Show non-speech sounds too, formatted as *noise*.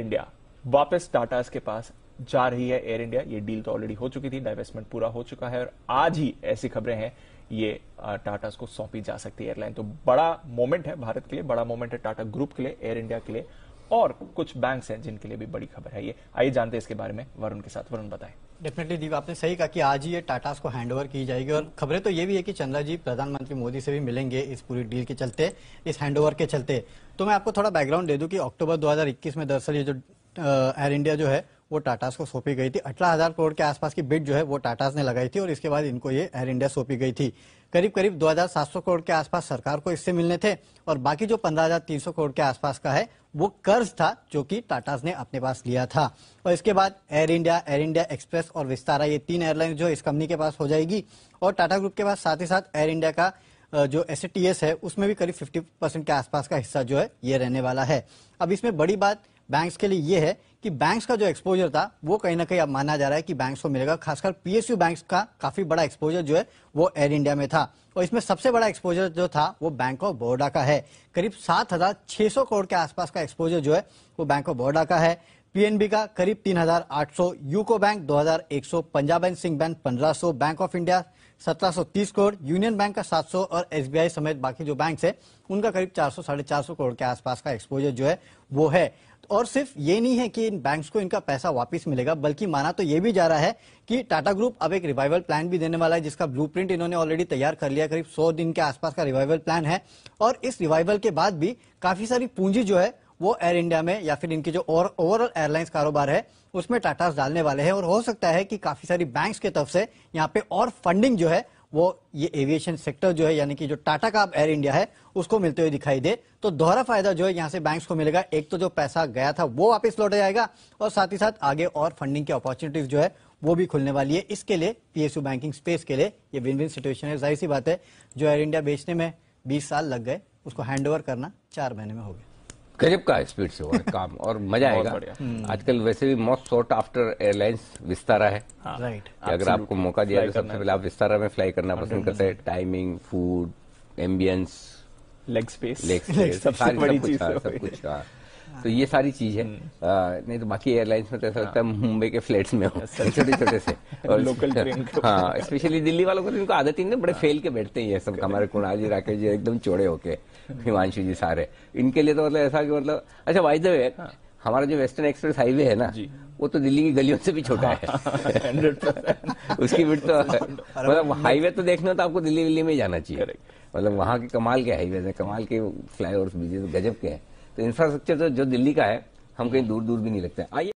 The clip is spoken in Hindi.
इंडिया वापस टाटा के पास जा रही है एयर इंडिया ये डील तो ऑलरेडी हो चुकी थी डाइवेस्टमेंट पूरा हो चुका है और आज ही ऐसी खबरें हैं ये टाटा को सौंपी जा सकती है एयरलाइन तो बड़ा मोमेंट है भारत के लिए बड़ा मोमेंट है टाटा ग्रुप के लिए एयर इंडिया के लिए और कुछ बैंक्स हैं जिनके लिए भी बड़ी खबर है ये आइए जानते हैं इसके बारे में वरुण के साथ वरुण बताएं डेफिनेटली दीप आपने सही कहा कि आज ही ये टाटास को हैंडओवर की जाएगी और खबरें तो ये भी है कि चंद्रा जी प्रधानमंत्री मोदी से भी मिलेंगे इस पूरी डील के चलते इस हैंडओवर के चलते तो मैं आपको थोड़ा बैकग्राउंड दे दूं कि अक्टूबर 2021 में दरअसल ये जो एयर इंडिया जो है वो टाटास को सौंपी गई थी अठारह हजार करोड़ के आसपास की बिड जो है वो टाटास ने लगाई थी और इसके बाद इनको ये एयर इंडिया सौंपी गई थी करीब करीब 2,700 करोड़ के आसपास सरकार को इससे मिलने थे और बाकी जो 15,300 करोड़ के आसपास का है वो कर्ज था जो कि टाटास ने अपने पास लिया था और इसके बाद Air India Air India Express और विस्तारा ये तीन एयरलाइन जो इस कंपनी के पास हो जाएगी और टाटा ग्रुप के पास साथ ही साथ एयर इंडिया का जो एस है उसमें भी करीब 50 परसेंट के आसपास का हिस्सा जो है ये रहने वाला है अब इसमें बड़ी बात बैंक्स के लिए ये है कि बैंक्स का जो एक्सपोजर था वो कहीं ना कहीं अब माना जा रहा है कि बैंक्स को मिलेगा खासकर पीएसयू बैंक्स का काफी बड़ा एक्सपोजर जो है वो एयर इंडिया में था और इसमें सबसे बड़ा एक्सपोजर जो था वो बैंक ऑफ बड़ौदा का है करीब सात हजार छह सौ करोड़ के आसपास का एक्सपोजर जो है वो बैंक ऑफ बड़ौदा का है पीएनबी का करीब 3,800, UCO Bank 2,100, Punjab and Sind Bank 1,500, Bank of India 1,730 crore Union Bank का 700 और एसबीआई समेत बाकी जो बैंक है उनका करीब 400 साढ़े चार करोड़ के आसपास का एक्सपोजर जो है वो है और सिर्फ ये नहीं है कि इन बैंक्स को इनका पैसा वापस मिलेगा बल्कि माना तो ये भी जा रहा है कि टाटा ग्रुप अब एक रिवाइवल प्लान भी देने वाला है जिसका ब्लूप्रिंट इन्होंने ऑलरेडी तैयार कर लिया करीब 100 दिन के आसपास का रिवाइवल प्लान है और इस रिवाइवल के बाद भी काफी सारी पूंजी जो है वो एयर इंडिया में या फिर इनकी जो ओवरऑल एयरलाइंस कारोबार है उसमें टाटास डालने वाले हैं और हो सकता है कि काफी सारी बैंक्स के तरफ से यहाँ पे और फंडिंग जो है वो ये एविएशन सेक्टर जो है यानी कि जो टाटा का एयर इंडिया है उसको मिलते हुए दिखाई दे तो दोहरा फायदा जो है यहाँ से बैंक्स को मिलेगा एक तो जो पैसा गया था वो वापस लौट जाएगा और साथ ही साथ आगे और फंडिंग की अपॉर्चुनिटीज जो है वो भी खुलने वाली है इसके लिए पीएसयू बैंकिंग स्पेस के लिए ये विन विन सिचुएशन है जाहिर सी बात है जो एयर इंडिया बेचने में बीस साल लग गए उसको हैंड करना चार महीने में हो गया गजब का स्पीड से हो रहा है काम और मजा आएगा हम्म। आजकल वैसे भी most sought after airlines Vistara है हाँ, अगर आपको मौका दिया तो सबसे पहले आप विस्तारा में फ्लाई करना पसंद करते हैं timing food ambience leg space leg space सबसे बड़ी हाँ, चीज सब कुछ हाँ। तो ये सारी चीज है हम्म। नहीं तो बाकी एयरलाइंस में तो ऐसा लगता है हाँ। मुंबई के फ्लैट्स में हो *laughs* छोटे छोटे से *laughs* और लोकल ट्रेन हाँ स्पेशली दिल्ली वालों को तो इनको आदत ही नहीं बड़े फेल हाँ। के बैठते हैं सब हमारे कुणाल जी राकेश जी एकदम चौड़े होके हम्म। हिमांशु जी सारे इनके लिए तो मतलब ऐसा कि मतलब अच्छा वाइज है हाँ। हमारा जो वेस्टर्न एक्सप्रेस हाईवे है ना वो तो दिल्ली की गलियों से भी छोटा है *laughs* उसकी भी तो मतलब हाईवे तो देखना तो आपको दिल्ली विल्ली में ही जाना चाहिए मतलब वहां के कमाल के हाईवे है कमाल के फ्लाई ओवर गजब के हैं तो इंफ्रास्ट्रक्चर तो जो दिल्ली का है हम कहीं दूर दूर भी नहीं लगते आइए